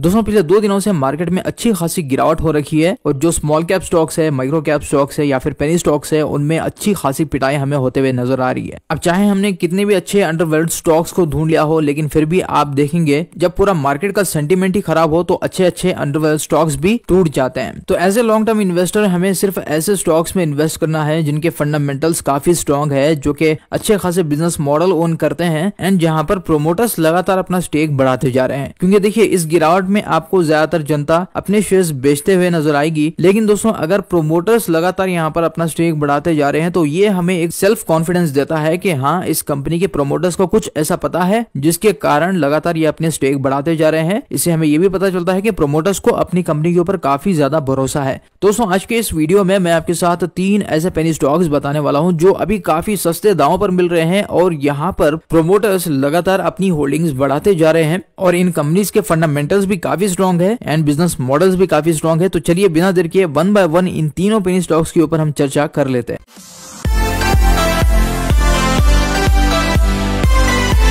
दोस्तों पिछले दो दिनों से मार्केट में अच्छी खासी गिरावट हो रखी है और जो स्मॉल कैप स्टॉक्स है माइक्रो कैप स्टॉक्स है या फिर पेनी स्टॉक्स है उनमें अच्छी खासी पिटाई हमें होते हुए नजर आ रही है अब चाहे हमने कितने भी अच्छे अंडरवर्ल्ड स्टॉक्स को ढूंढ लिया हो लेकिन फिर भी आप देखेंगे जब पूरा मार्केट का सेंटिमेंट ही खराब हो तो अच्छे अच्छे अंडरवर्ल्ड स्टॉक्स भी टूट जाते हैं तो as a long term investor हमें सिर्फ ऐसे स्टॉक्स में इन्वेस्ट करना है जिनके फंडामेंटल्स काफी स्ट्रॉन्ग है जो की अच्छे खासे बिजनेस मॉडल ओन करते हैं एंड जहाँ पर प्रोमोटर्स लगातार अपना स्टेक बढ़ाते जा रहे हैं क्योंकि देखिये इस गिरावट प्लॉट में आपको ज्यादातर जनता अपने शेयर बेचते हुए नजर आएगी लेकिन दोस्तों अगर प्रोमोटर्स लगातार यहाँ पर अपना स्टेक बढ़ाते जा रहे हैं तो ये हमें एक सेल्फ कॉन्फिडेंस देता है की हाँ इस कंपनी के प्रोमोटर्स को कुछ ऐसा पता है जिसके कारण लगातार ये अपने स्टेक बढ़ाते जा रहे हैं इससे हमें ये भी पता चलता है की प्रोमोटर्स को अपनी कंपनी के ऊपर काफी ज्यादा भरोसा है दोस्तों आज के इस वीडियो में मैं आपके साथ तीन ऐसे पेनी स्टॉक्स बताने वाला हूँ जो अभी काफी सस्ते दामों पर मिल रहे हैं और यहाँ पर प्रोमोटर्स लगातार अपनी होल्डिंग्स बढ़ाते जा रहे हैं और इन कंपनीज के फंडामेंटल्स भी काफी स्ट्रॉन्ग है एंड बिजनेस मॉडल्स भी काफी स्ट्रॉन्ग है तो चलिए बिना देर के वन बाय वन इन तीनों पेनी स्टॉक्स के ऊपर हम चर्चा कर लेते हैं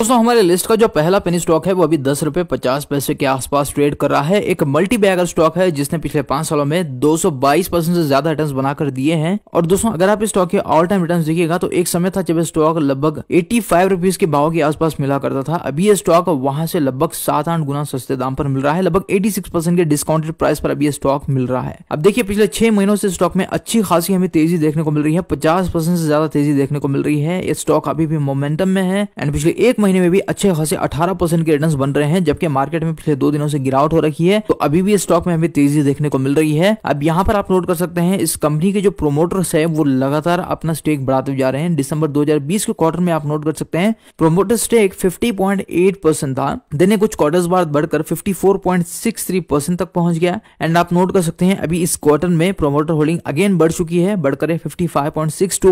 दोस्तों हमारे लिस्ट का जो पहला पेनी स्टॉक है वो अभी दस रुपए पचास पैसे के आसपास ट्रेड कर रहा है एक मल्टी बैगर स्टॉक है जिसने पिछले पांच सालों में 222 परसेंट से ज्यादा रिटर्न बनाकर दिए हैं और दोस्तों अगर आप इस स्टॉक के ऑल टाइम रिटर्न देखिएगा तो एक समय था जब स्टॉक लगभग एट्टी फाइव रुपीज के भाव के आसपास मिला करता था अभी ये स्टॉक वहां से लगभग सात आठ गुना सस्ते दाम पर मिल रहा है लगभग एटी सिक्स परसेंट के डिस्काउंटेड प्राइस पर अभी यह स्टॉक मिल रहा है अब देखिए पिछले छह महीनों से स्टॉक में अच्छी खासी हमें तेजी देखने को मिल रही है पचास परसेंट से ज्यादा तेजी देखने को मिल रही है यह स्टॉक अभी भी मोमेंटम में है एंड पिछले एक महीने महीने में भी अच्छे खासे अठारह परसेंट के रिटर्न बन रहे हैं जबकि मार्केट में पिछले दो दिनों से गिरावट हो रखी है तो अभी भी स्टॉक में हमें तेजी देखने को मिल रही है अब यहाँ पर आप नोट कर सकते हैं इस कंपनी के जो प्रोमोटर्स है वो लगातार अपना स्टेक बढ़ाते जा रहे हैं दिसंबर दो के क्वार्टर में आप नोट कर सकते हैं प्रोमोटर स्टेक फिफ्टी था देने कुछ क्वार्टर बाद बढ़कर फिफ्टी तक पहुंच गया एंड आप नोट कर सकते हैं अभी इस क्वार्टर में प्रोमोटर होल्डिंग अगेन बढ़ चुकी है बढ़कर फिफ्टी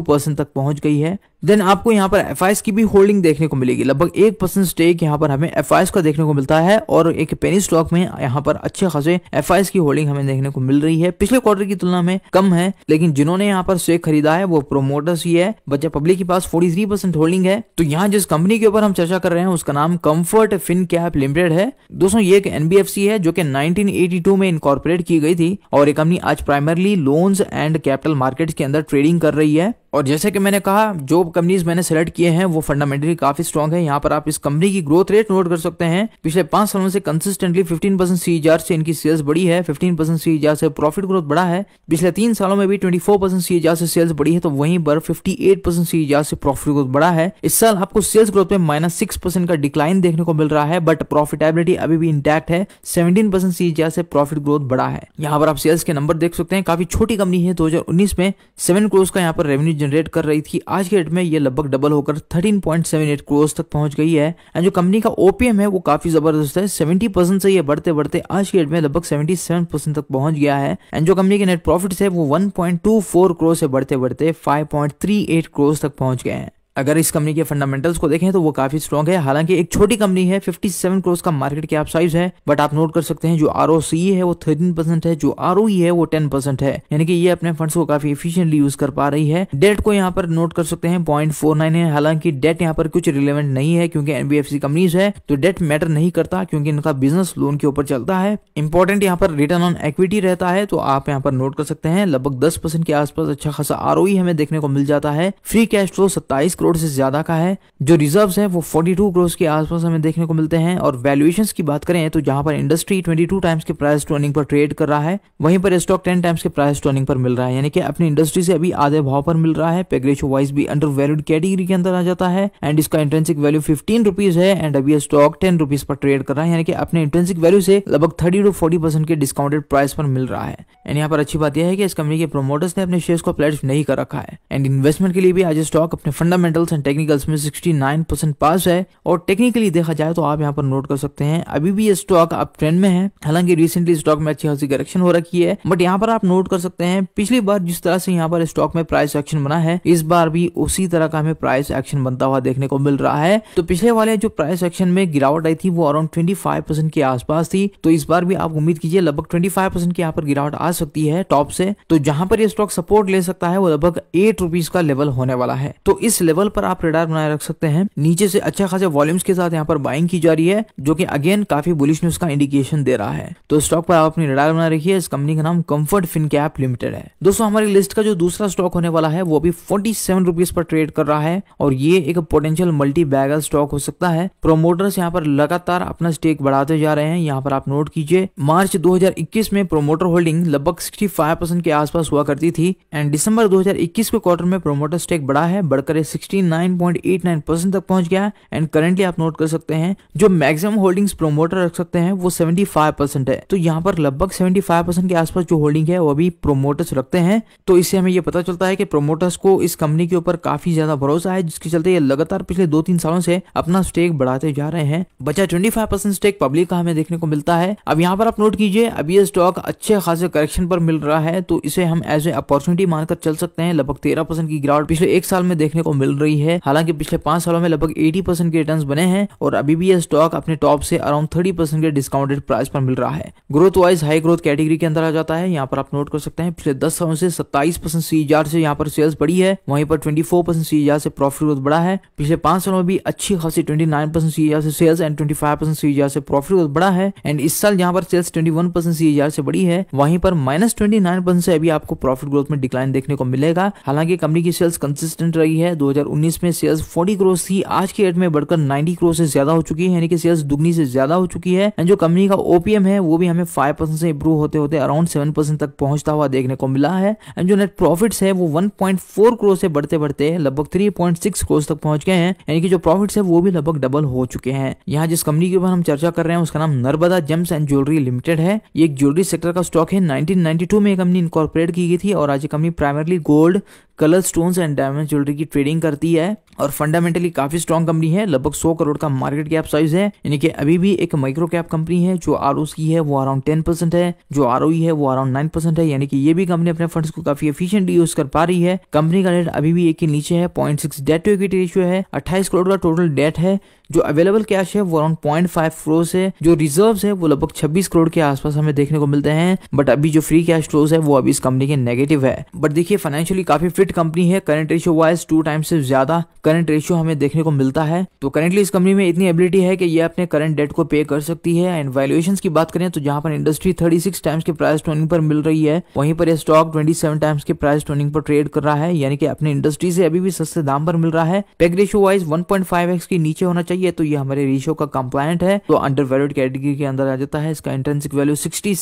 परसेंट तक पहुंच गई है देन आपको यहाँ पर एफ की भी होल्डिंग देखने को मिलेगी लगभग एक परसेंट स्टेक यहाँ पर हमें एफ का देखने को मिलता है और एक पेनी स्टॉक में यहाँ पर अच्छे खासे एफ की होल्डिंग हमें देखने को मिल रही है पिछले क्वार्टर की तुलना में कम है लेकिन जिन्होंने यहाँ पर स्टेक खरीदा है वो प्रोमोटर्स ही है बच्चा पब्लिक के पास फोर्टी होल्डिंग है तो यहाँ जिस कंपनी के ऊपर हम चर्चा कर रहे हैं उसका नाम कम्फर्ट फिन कैप लिमिटेड है दोस्तों ये एक एनबीएफसी है जो की नाइनटीन में इनकॉर्पोरेट की गई थी और ये कंपनी आज primarily loans and capital market के अंदर ट्रेडिंग कर रही है और जैसे कि मैंने कहा जो कंपनीज मैंने सेलेक्ट किए हैं वो फंडामेंटली काफी स्ट्रॉग है यहाँ पर आप इस कंपनी की ग्रोथ रेट नोट कर सकते हैं पिछले पांच सालों से कंसिस्टेंटली 15 परसेंट सीजार से इनकी सेल्स बढ़ी है 15 परसेंट सीजार से प्रॉफिट ग्रोथ बढ़ा है पिछले तीन सालों में भी 24 परसेंट सीजार से सेल्स बढ़ी है तो वहीं पर 58 परसेंट सीजार से प्रॉफिट ग्रोथ बढ़ा है इस साल आपको सेल्स ग्रोथ में माइनस सिक्स परसेंट का डिक्लाइन देखने को मिल रहा है बट प्रॉफिटेबिलिटी अभी भी इंटैक्ट है सेवनटीन परसेंट सीजार से प्रॉफिट ग्रोथ बढ़ा है यहाँ पर आप सेल्स के नंबर देख सकते हैं काफी छोटी कंपनी है दो में सेवन क्रोज का यहाँ पर रेवेन्यू जनरेट कर रही थी आज के डेट में ये लगभग डबल होकर 13.78 करोड़ तक पहुंच गई है एंड जो कंपनी का ओपीएम है वो काफी जबरदस्त है 70 परसेंट से ये बढ़ते बढ़ते आज के डेट में लगभग 77 परसेंट तक पहुंच गया है एंड जो कंपनी के नेट प्रॉफिट है वो 1.24 करोड़ से बढ़ते बढ़ते 5.38 करोड़ तक पहुंच गए हैं अगर इस कंपनी के फंडामेंटल्स को देखें तो वो काफी स्ट्रॉन्ग है हालांकि एक छोटी कंपनी है 57 करोड़ का मार्केट कैप साइज है बट आप नोट कर सकते हैं जो आर e है वो 13% है जो आर e है वो 10% है यानी कि ये अपने फंड्स को काफी इफिशियंटली यूज कर पा रही है डेट को यहाँ पर नोट कर सकते हैं पॉइंट है हालांकि डेट यहाँ पर कुछ रिलेवेंट नहीं है क्योंकि एनबीएफसी कंपनीज है तो डेट मैटर नहीं करता क्योंकि इनका बिजनेस लोन के ऊपर चलता है इंपॉर्टेंट यहाँ पर रिटर्न ऑन इक्विटी रहता है तो आप यहाँ पर नोट कर सकते हैं लगभग दस के आसपास अच्छा खासा आर e हमें देखने को मिल जाता है फ्री कैश फ्लो सत्ताईस करोड़ से ज्यादा का है जो रिजर्व है वो 42 करोड़ के आसपास हमें देखने को मिलते हैं और वैल्यूएशंस की बात करें तो यहाँ पर इंडस्ट्री ट्वेंटी टू टाइम्स के प्राइस टर्निंग पर ट्रेड कर रहा है वहीं पर स्टॉक टेन टाइम्स के प्राइस टर्निंग पर मिल रहा है यानी कि अपनी इंडस्ट्री से अभी आधे भाव पर मिल रहा है पेग्रेशो वाइज भी अंडर वैल्यूड कैटेगरी के अंदर आ जाता है एंड इसका इंटेंसिक वैल्यू फिफ्टीन रुपीज है एंड अभी स्टॉक टेन रुपीज पर ट्रेड कर रहा है यानी कि अपने इंटेंसिक वैल्यू से लगभग थर्टी टू फोर्टी परसेंट के डिस्काउंटेड प्राइस पर मिल रहा है एंड यहाँ पर अच्छी बात यह है कि इस कंपनी के प्रोमोटर्स ने अपने शेयर्स को प्लेट नहीं कर रखा है एंड इन्वेस्टमेंट के लिए भी आज स्टॉक अपने फंडामेंटल फंडामेंटल्स एंड टेक्निकल्स में 69 परसेंट पास है और टेक्निकली देखा जाए तो आप यहाँ पर नोट कर सकते हैं अभी भी ये स्टॉक अब ट्रेंड में है हालांकि रिसेंटली स्टॉक में अच्छी खासी करेक्शन हो रखी है बट यहाँ पर आप नोट कर सकते हैं पिछली बार जिस तरह से यहाँ पर स्टॉक में प्राइस एक्शन बना है इस बार भी उसी तरह का हमें प्राइस एक्शन बनता हुआ देखने को मिल रहा है तो पिछले वाले जो प्राइस एक्शन में गिरावट आई थी वो अराउंड ट्वेंटी के आसपास थी तो इस बार भी आप उम्मीद कीजिए लगभग ट्वेंटी फाइव यहाँ पर गिरावट आ सकती है टॉप से तो जहां पर ये स्टॉक सपोर्ट ले सकता है वो लगभग एट रुपीज का लेवल होने वाला है तो इस लेवल लेवल पर आप रेडार बनाए रख सकते हैं नीचे से अच्छा खासा वॉल्यूम्स के साथ यहाँ पर बाइंग की जा रही है जो कि अगेन काफी बुलिश न्यूज का इंडिकेशन दे रहा है तो स्टॉक पर आप अपनी रेडार बना रखिए इस कंपनी का नाम कम्फर्ट फिन कैप लिमिटेड है दोस्तों हमारी लिस्ट का जो दूसरा स्टॉक होने वाला है वो अभी फोर्टी सेवन पर ट्रेड कर रहा है और ये एक पोटेंशियल मल्टी बैगल स्टॉक हो सकता है प्रोमोटर्स यहाँ पर लगातार अपना स्टेक बढ़ाते जा रहे हैं यहाँ पर आप नोट कीजिए मार्च दो में प्रोमोटर होल्डिंग लगभग सिक्सटी के आसपास हुआ करती थी एंड दिसंबर 2021 के क्वार्टर में प्रोमोटर स्टेक बढ़ा है बढ़कर 60 69.89 परसेंट तक पहुंच गया है एंड करेंटली आप नोट कर सकते हैं जो मैक्सिमम होल्डिंग्स प्रोमोटर रख सकते हैं वो 75 परसेंट है तो यहाँ पर लगभग 75 परसेंट के आसपास जो होल्डिंग है वो अभी प्रोमोटर्स रखते हैं तो इससे हमें ये पता चलता है कि प्रोमोटर्स को इस कंपनी के ऊपर काफी ज्यादा भरोसा है जिसके चलते ये लगातार पिछले दो तीन सालों से अपना स्टेक बढ़ाते जा रहे हैं बचा ट्वेंटी स्टेक पब्लिक का हमें देखने को मिलता है अब यहाँ पर आप नोट कीजिए अब ये स्टॉक अच्छे खासे करेक्शन पर मिल रहा है तो इसे हम एज ए अपॉर्चुनिटी मानकर चल सकते हैं लगभग तेरह की गिरावट पिछले एक साल में देखने को मिल रही रही है हालांकि पिछले पांच सालों में लगभग एटी परसेंट के रिटर्न बने हैं और अभी भी यह स्टॉक अपने टॉप से अराउंड थर्टी परसेंट के डिस्काउंटेड प्राइस पर मिल रहा है growth wise high growth category के अंदर आ जाता है यहाँ पर आप नोट कर सकते हैं पिछले दस सालों से सत्ताईस परसेंट सीजार से यहाँ पर सेल्स बढ़ी है वहीं पर ट्वेंटी फोर परसेंट सीजार से प्रॉफिट ग्रोथ बढ़ा है पिछले पांच सालों में भी अच्छी खासी ट्वेंटी नाइन परसेंट सीजार से sales and twenty five percent CAGR से प्रॉफिट ग्रोथ बढ़ा है एंड इस साल यहाँ पर sales twenty one percent CAGR से बढ़ी है वहीं पर माइनस ट्वेंटी नाइन परसेंट से अभी आपको प्रॉफिट ग्रोथ में डिक्लाइन देखने को मिलेगा हालांकि कंपनी की सेल्स कंसिस्टेंट रही है दो हजार 2019 में शेयर्स 40 करोड़ थी आज की डेट में बढ़कर 90 करोड़ से ज्यादा हो चुकी है यानी कि शेयर्स दुगनी से ज्यादा हो चुकी है एंड जो कंपनी का ओपीएम है वो भी हमें 5 परसेंट से इम्प्रूव होते होते अराउंड 7 परसेंट तक पहुंचता हुआ देखने को मिला है एंड जो नेट प्रॉफिट है वो वन पॉइंट से बढ़ते बढ़ते लगभग थ्री करोड़ तक पहुंच गए हैं यानी कि जो प्रॉफिट है वो भी लगभग डबल हो चुके हैं यहाँ जिस कंपनी के ऊपर हम चर्चा कर रहे हैं उसका नाम Narmada gems and jewellery limited है ये एक ज्वेलरी सेक्टर का स्टॉक है 1992 में कंपनी इनकॉर्पोरेट की गई थी और आज ये company primarily gold colour stones and diamond jewellery की ट्रेडिंग कर करती है और फंडामेंटली काफी स्ट्रॉन्ग कंपनी है लगभग 100 करोड़ का मार्केट कैप साइज है यानी कि अभी भी एक माइक्रो कैप कंपनी है जो आर की है वो अराउंड 10 परसेंट है जो आर है वो अराउंड 9 परसेंट है यानी कि ये भी कंपनी अपने फंड्स को काफी एफिशिएंटली यूज कर पा रही है कंपनी का डेट अभी भी एक के नीचे है point debt to equity ratio है अट्ठाईस करोड़ का टोटल डेट है जो अवेलेबल कैश है वो अराउंड पॉइंट फाइव क्रोज है जो रिजर्व है वो लगभग छब्बीस करोड़ के आसपास हमें देखने को मिलते हैं बट अभी जो फ्री कैश फ्लोज है वो अभी इस कंपनी के नेगेटिव है बट देखिए फाइनेंशियली काफी फिट कंपनी है current ratio wise two times से ज्यादा करंट रेशियो हमें देखने को मिलता है तो करेंटली इस कंपनी में इतनी एबिलिटी है कि ये अपने करंट डेट को पे कर सकती है एंड वैल्यूएशन की बात करें तो जहां पर इंडस्ट्री 36 टाइम्स के प्राइस टोनिंग पर मिल रही है वहीं पर यह स्टॉक 27 टाइम्स के प्राइस टोनिंग पर ट्रेड कर रहा है यानी कि अपने इंडस्ट्री से अभी भी सस्ते दाम पर मिल रहा है पेग रेशियो वाइज वन के नीचे होना चाहिए तो ये हमारे रेशियो का कंप्लायंट है तो अंडर वैल्यूड कैटेगरी के अंदर आ जाता है इसका इंट्रेंसिक वैल्यू सिक्सटी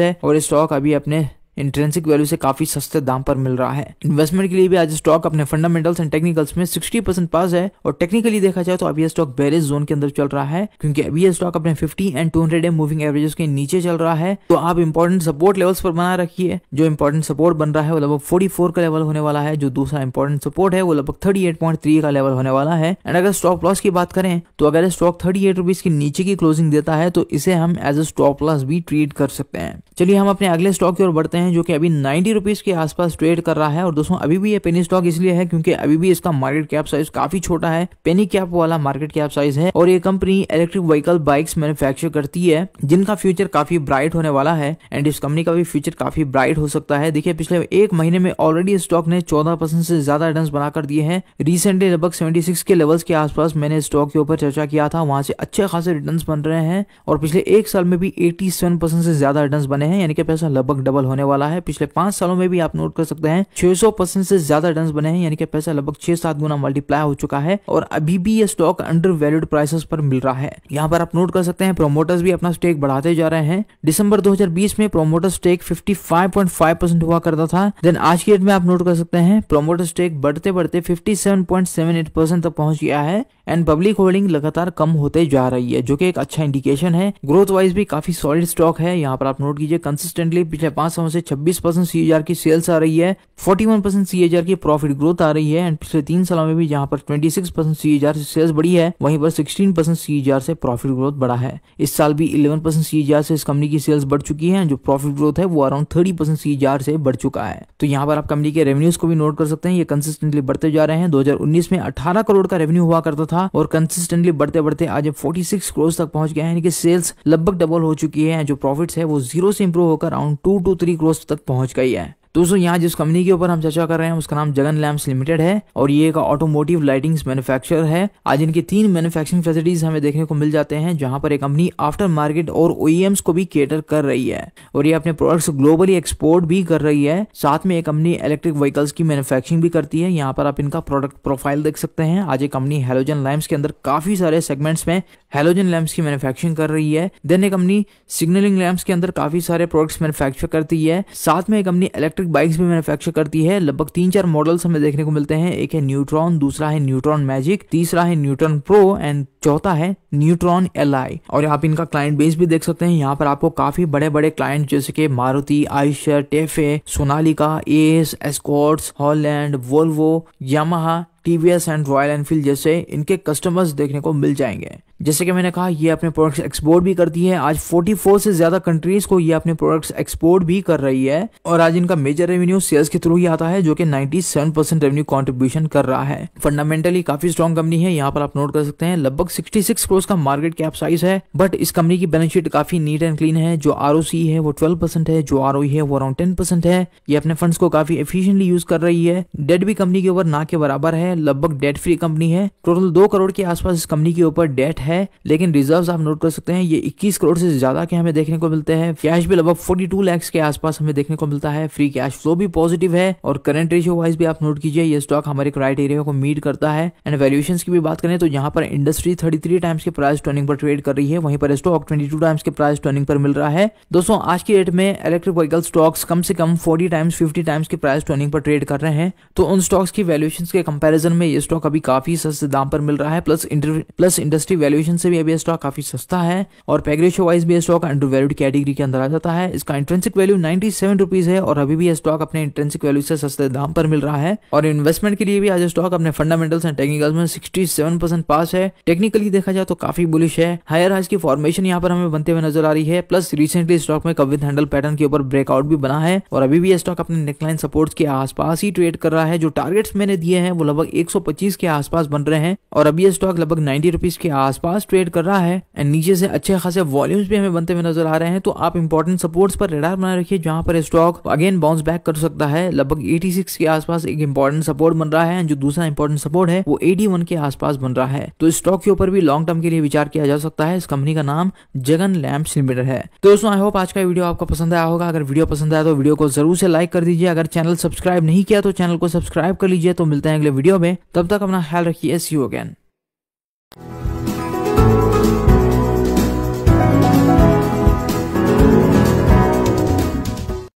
है और स्टॉक अभी अपने इंट्रेंसिक वैल्यू से काफी सस्ते दाम पर मिल रहा है इन्वेस्टमेंट के लिए भी आज स्टॉक अपने फंडामेंटल्स एंड टेक्निकल्स में 60 परसेंट पास है और टेक्निकली देखा जाए तो अभी स्टॉक बेरेज जोन के अंदर चल रहा है क्योंकि अभी यह स्टॉक अपने 50 एंड 200 हंड्रेड मूविंग एवरेजेस के नीचे चल रहा है तो आप इंपॉर्टेंट सपोर्ट लेवल्स पर बना रखिए जो इंपॉर्टेंट सपोर्ट बन रहा है वो लगभग फोर्टी का लेवल होने वाला है जो दूसरा इंपॉर्टेंट सपोर्ट है वो लगभग थर्टी का लेवल होने वाला है एंड अगर स्टॉप लॉस की बात करें तो अगर स्टॉक थर्टी एट के नीचे की क्लोजिंग देता है तो इसे हम एज ए स्टॉप लॉस भी ट्रीट कर सकते हैं चलिए हम अपने अगले स्टॉक की ओर बढ़ते हैं हैं जो कि अभी नाइन्टी रुपीज़ के आसपास ट्रेड कर रहा है और दोस्तों अभी भी ये पेनी स्टॉक इसलिए है क्योंकि अभी भी इसका मार्केट कैप साइज काफी छोटा है पेनी कैप वाला मार्केट कैप साइज है और ये company electric vehicle bikes manufacture करती है जिनका फ्यूचर काफी ब्राइट होने वाला है एंड इस कंपनी का भी फ्यूचर काफी ब्राइट हो सकता है देखिए पिछले एक महीने में ऑलरेडी स्टॉक ने चौदह से ज्यादा रिटर्न बनाकर दिए हैं रिसेंटली लगभग सेवेंटी के लेवल्स के आसपास मैंने स्टॉक के ऊपर चर्चा किया था वहां से अच्छे खासे रिटर्न बन रहे हैं और पिछले एक साल में भी एटी से ज्यादा रिटर्न बने हैं यानी कि पैसा लगभग डबल होने वाला वाला है पिछले पांच सालों में भी आप नोट कर सकते हैं 600 परसेंट से ज्यादा टर्न बने हैं यानी कि पैसा लगभग छह सात गुना मल्टीप्लाई हो चुका है और अभी भी ये स्टॉक अंडर वैल्यूड प्राइसेस पर मिल रहा है यहाँ पर आप नोट कर सकते हैं प्रोमोटर्स भी अपना स्टेक बढ़ाते जा रहे हैं दिसंबर 2020 में प्रोमोटर स्टेक 55.5 परसेंट हुआ करता था देन आज की डेट में आप नोट कर सकते हैं प्रोमोटर स्टेक बढ़ते बढ़ते फिफ्टी परसेंट तक पहुंच गया है एंड पब्लिक होल्डिंग लगातार कम होते जा रही है जो कि एक अच्छा इंडिकेशन है ग्रोथ वाइज भी काफी सॉलिड स्टॉक है यहाँ पर आप नोट कीजिए कंसिस्टेंटली पिछले पांच सालों से छब्बीस परसेंट की सेल्स आ रही है 41% वन परसेंट की प्रॉफिट ग्रोथ आ रही है एंड पिछले तीन सालों में भी जहां पर 26% सिक्स परसेंट सी से सेल्स बढ़ी है वहीं पर 16% परसेंट सी से प्रॉफिट ग्रोथ बढ़ा है इस साल भी 11% परसेंट सी से इस कंपनी की सेल्स बढ़ चुकी है जो प्रॉफिट ग्रोथ है वो अराउंड थर्टी परसेंट सी से बढ़ चुका है तो यहाँ पर आप कंपनी के रेवेन्यूज को भी नोट कर सकते हैं ये कंसिस्टेंटली बढ़ते जा रहे हैं 2019 में अठारह करोड़ का रेवेन्यू हुआ करता था और कंसिस्टेंटली बढ़ते बढ़ते आज फोर्टी सिक्स करोड़ तक पहुंच गया है सेल्स लगभग डबल हो चुकी है जो प्रॉफिट है वो जीरो से इंप्रूव होकर around two two three crore दोस्त तक पहुंच गई है तो दोस्तों यहाँ जिस कंपनी के ऊपर हम चर्चा कर रहे हैं उसका नाम जगन लैम्स लिमिटेड है और ये एक ऑटोमोटिव लाइटिंग मैन्युफैक्चरर है आज इनकी तीन मैन्युफैक्चरिंग फैसिलिटीज हमें देखने को मिल जाते हैं जहां पर एक कंपनी आफ्टर मार्केट और ओईएम्स e को भी केटर कर रही है और ये अपने प्रोडक्ट्स ग्लोबली एक्सपोर्ट भी कर रही है साथ में एक कंपनी इलेक्ट्रिक व्हीकल्स की मैन्युफैक्चरिंग भी करती है यहाँ पर आप इनका प्रोडक्ट प्रोफाइल देख सकते हैं आज एक कंपनी हेलोजन लैम्स के अंदर काफी सारे सेगमेंट्स में हेलोजन लैम्प्स की मैन्युफैक्चरिंग कर रही है देन एक कंपनी सिग्नलिंग लैम्प्स के अंदर काफी सारे प्रोडक्ट्स मैन्युफैक्चर करती है साथ में एक कंपनी इलेक्ट्रिक इलेक्ट्रिक बाइक्स भी मैन्युफैक्चर करती है लगभग तीन चार मॉडल्स हमें देखने को मिलते हैं एक है न्यूट्रॉन दूसरा है न्यूट्रॉन मैजिक तीसरा है न्यूट्रॉन प्रो एंड चौथा है न्यूट्रॉन एल और यहाँ पे इनका क्लाइंट बेस भी देख सकते हैं यहाँ पर आपको काफी बड़े बड़े क्लाइंट जैसे कि मारुति आयशर टेफे सोनालिका एस Escorts Holland Volvo Yamaha TVS and Royal Enfield जैसे इनके कस्टमर्स देखने को मिल जाएंगे जैसे कि मैंने कहा ये अपने प्रोडक्ट्स एक्सपोर्ट भी करती है आज 44 से ज्यादा कंट्रीज को ये अपने प्रोडक्ट्स एक्सपोर्ट भी कर रही है और आज इनका मेजर रेवेन्यू सेल्स के थ्रू ही आता है जो कि 97 परसेंट रेवेन्यू कॉन्ट्रीब्यूशन कर रहा है फंडामेंटली काफी स्ट्रॉन्ग कंपनी है यहाँ पर आप नोट कर सकते हैं लगभग सिक्स क्रोज का मार्केट कैप साइज है बट इस कंपनी की बैलेंस शीट काफी नीट एंड क्लीन है जो आर है वो ट्वेल्व है जो आर e है वो अराउंड टेन है ये अपने फंड को काफी एफिशियंटली यूज कर रही है डेट भी कंपनी के ऊपर ना के बराबर है है लगभग डेट फ्री कंपनी है टोटल दो करोड़ के आसपास इस कंपनी के ऊपर डेट है लेकिन रिजर्व आप नोट कर सकते हैं ये इक्कीस करोड़ से ज्यादा के हमें देखने को मिलते हैं कैश भी लगभग फोर्टी टू के आसपास हमें देखने को मिलता है फ्री कैश फ्लो भी पॉजिटिव है और करंट रेशियो वाइज भी आप नोट कीजिए ये स्टॉक हमारे क्राइटेरिया को मीट करता है एंड वैल्यूएशन की भी बात करें तो यहाँ पर इंडस्ट्री थर्टी थ्री टाइम्स के प्राइस टर्निंग पर ट्रेड कर रही है वहीं पर स्टॉक ट्वेंटी टू टाइम्स के प्राइस टर्निंग पर मिल रहा है दोस्तों आज की डेट में इलेक्ट्रिक व्हीकल स्टॉक्स कम से कम फोर्टी टाइम्स फिफ्टी टाइम्स के प्राइस टर्निंग पर ट्रेड कर रहे हैं तो उन स्टॉक्स की वैल्यूएशन के कम्पेरिजन कंपैरिजन में ये स्टॉक अभी काफी सस्ते दाम पर मिल रहा है प्लस प्लस इंडस्ट्री वैल्यूएशन से भी अभी स्टॉक काफी सस्ता है और पैगरेशो वाइज भी स्टॉक अंडर वैल्यूड कैटेगरी के अंदर आ जाता है इसका intrinsic value ninety seven rupees है और अभी भी यह स्टॉक अपने इंट्रेंसिक वैल्यू से सस्ते दाम पर मिल रहा है और इन्वेस्टमेंट के लिए भी आज स्टॉक अपने फंडामेंटल्स एंड टेक्निकल्स में सिक्सटी सेवन परसेंट पास है टेक्निकली देखा जाए तो काफी बुलिश है हायर हाइज की फॉर्मेशन यहाँ पर हमें बनते हुए नजर आ रही है प्लस रिसेंटली स्टॉक में कविथ हैंडल पैटर्न के ऊपर ब्रेकआउट भी बना है और अभी भी स्टॉक अपने नेकलाइन सपोर्ट के आसपास ही ट्रेड कर रहा है जो टारगेट्स मैंने दिए हैं वो लगभग 125 के आसपास बन रहे हैं और अभी ये स्टॉक लगभग नाइन्टी रुपीज के आसपास ट्रेड कर रहा है एंड नीचे से अच्छे खासे वॉल्यूम्स भी हमें बनते हुए नजर आ रहे हैं तो आप इंपॉर्टेंट सपोर्ट्स पर रेडार बना रखिए जहां पर स्टॉक अगेन बाउंस बैक कर सकता है लगभग 86 के आसपास एक इंपॉर्टेंट सपोर्ट बन रहा है जो दूसरा इंपॉर्टेंट सपोर्ट है वो एटी के आसपास बन रहा है तो स्टॉक के ऊपर भी लॉन्ग टर्म के लिए विचार किया जा सकता है इस कंपनी का नाम जगन लैम्प लिमिटेड है तो दोस्तों आई होप आज का वीडियो आपको पसंद आया होगा अगर वीडियो पसंद आया तो वीडियो को जरूर से लाइक कर दीजिए अगर चैनल सब्सक्राइब नहीं किया तो चैनल को सब्सक्राइब कर लीजिए तो मिलते हैं अगले वीडियो में तब तक अपना ख्याल रखिए सी यू अगेन